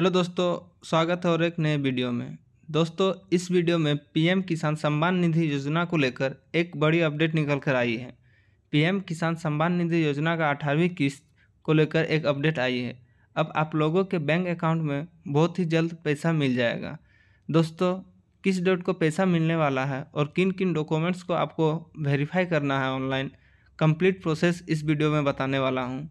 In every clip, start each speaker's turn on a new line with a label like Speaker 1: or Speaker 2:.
Speaker 1: hello दोस्तों स्वागत है और एक नए वीडियो में दोस्तों इस वीडियो में पीएम किसान सम्मान निधि योजना को लेकर एक बड़ी अपडेट निकल कर आई है पीएम किसान सम्मान निधि योजना का अठारहवीं किस्त को लेकर एक अपडेट आई है अब आप लोगों के बैंक अकाउंट में बहुत ही जल्द पैसा मिल जाएगा दोस्तों किस डेट को पैसा मिलने वाला है और किन किन डॉक्यूमेंट्स को आपको वेरीफाई करना है ऑनलाइन कंप्लीट प्रोसेस इस वीडियो में बताने वाला हूँ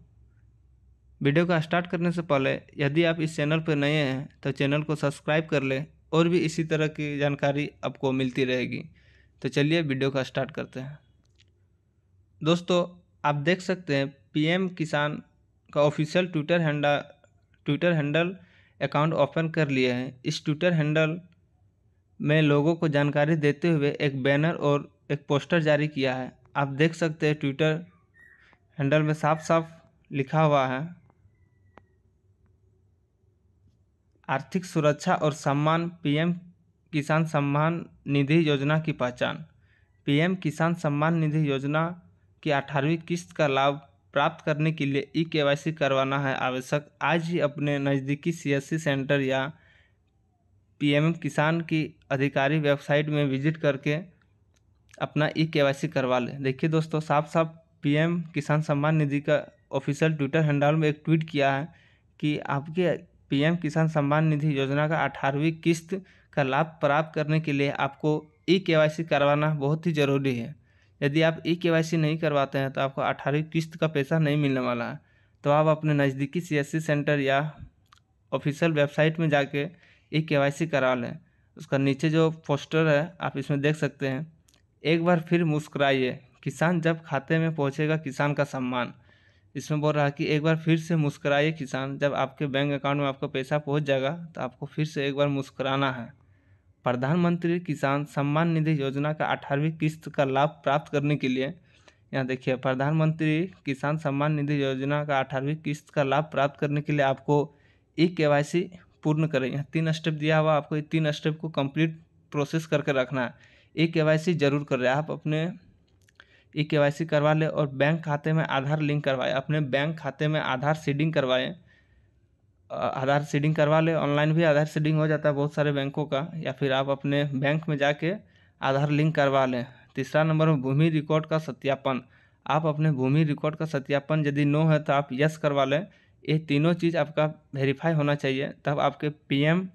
Speaker 1: वीडियो का स्टार्ट करने से पहले यदि आप इस चैनल पर नए हैं तो चैनल को सब्सक्राइब कर लें और भी इसी तरह की जानकारी आपको मिलती रहेगी तो चलिए वीडियो का स्टार्ट करते हैं दोस्तों आप देख सकते हैं पीएम किसान का official twitter handle twitter handle account open कर लिए हैं इस ट्विटर हैंडल में लोगों को जानकारी देते हुए एक बैनर और एक पोस्टर जारी किया है आप देख सकते हैं ट्विटर हैंडल में साफ साफ लिखा हुआ है आर्थिक सुरक्षा और सम्मान पीएम किसान सम्मान निधि योजना की पहचान पीएम किसान सम्मान निधि योजना की अठारहवीं किस्त का लाभ प्राप्त करने के लिए ई के करवाना है आवश्यक आज ही अपने नज़दीकी सीएससी सेंटर या पीएम किसान की अधिकारी वेबसाइट में विजिट करके अपना ई के करवा लें देखिए दोस्तों साफ साफ पीएम किसान सम्मान निधि का ऑफिशियल ट्विटर हैंडल में एक ट्वीट किया है कि आपके पीएम किसान सम्मान निधि योजना का अठारहवीं किस्त का लाभ प्राप्त करने के लिए आपको ई के करवाना बहुत ही ज़रूरी है यदि आप ई के नहीं करवाते हैं तो आपको अठारहवीं किस्त का पैसा नहीं मिलने वाला है तो आप अपने नज़दीकी सी सेंटर या ऑफिशियल वेबसाइट में जाके ई के करवा लें उसका नीचे जो पोस्टर है आप इसमें देख सकते हैं एक बार फिर मुस्कराइए किसान जब खाते में पहुंचेगा किसान का सम्मान इसमें बोल रहा है कि एक बार फिर से मुस्कराइए किसान जब आपके बैंक अकाउंट में आपका पैसा पहुंच जाएगा तो आपको फिर से एक बार मुस्कराना है प्रधानमंत्री किसान सम्मान निधि योजना का अठारहवीं किस्त का लाभ प्राप्त करने के लिए यहाँ देखिए प्रधानमंत्री किसान सम्मान निधि योजना का अठारहवीं किस्त का लाभ प्राप्त करने के लिए आपको ई के पूर्ण करें यहाँ तीन स्टेप दिया हुआ आपको ये तीन स्टेप को कंप्लीट प्रोसेस करके रखना है ई के जरूर कर रहे आप अपने ई के करवा लें और बैंक खाते में आधार लिंक करवाएं अपने बैंक खाते में आधार सीडिंग करवाएं आधार सीडिंग करवा लें ऑनलाइन भी आधार सीडिंग हो जाता है बहुत सारे बैंकों का या फिर आप अपने बैंक में जाके आधार लिंक करवा लें तीसरा नंबर में भूमि रिकॉर्ड का सत्यापन आप अपने भूमि रिकॉर्ड का सत्यापन यदि नो है तो आप यस करवा लें ये तीनों चीज़ आपका वेरीफाई होना चाहिए तब आपके पीएम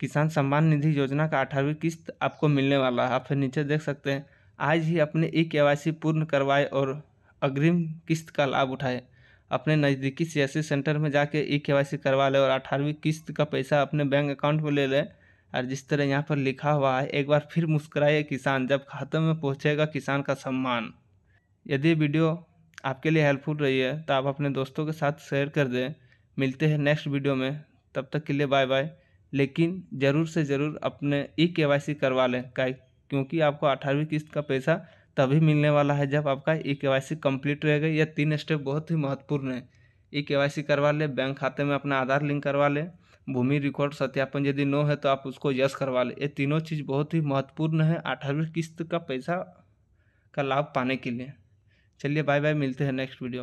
Speaker 1: किसान सम्मान निधि योजना का अठारहवीं किस्त आपको मिलने वाला है आप फिर नीचे देख सकते हैं आज ही अपने ई के पूर्ण करवाएं और अग्रिम किस्त का लाभ उठाएं अपने नज़दीकी सियासी सेंटर में जाके ई के करवा लें और अठारहवीं किस्त का पैसा अपने बैंक अकाउंट में ले लें और जिस तरह यहाँ पर लिखा हुआ है एक बार फिर मुस्कराए किसान जब खाते में पहुँचेगा किसान का सम्मान यदि वीडियो आपके लिए हेल्पफुल रही है तो आप अपने दोस्तों के साथ शेयर कर दें मिलते हैं नेक्स्ट वीडियो में तब तक के लिए बाय बाय लेकिन ज़रूर से ज़रूर अपने ई के करवा लें का क्योंकि आपको अठारहवीं किस्त का पैसा तभी मिलने वाला है जब आपका ई के वाई सी कम्प्लीट रहेगा यह तीन स्टेप बहुत ही महत्वपूर्ण है ई के वाई सी करवा लें बैंक खाते में अपना आधार लिंक करवा लें भूमि रिकॉर्ड सत्यापन यदि नो है तो आप उसको यस करवा लें ये तीनों चीज़ बहुत ही महत्वपूर्ण है अठारहवीं किस्त का पैसा का लाभ पाने के लिए चलिए बाय बाय मिलते हैं नेक्स्ट वीडियो में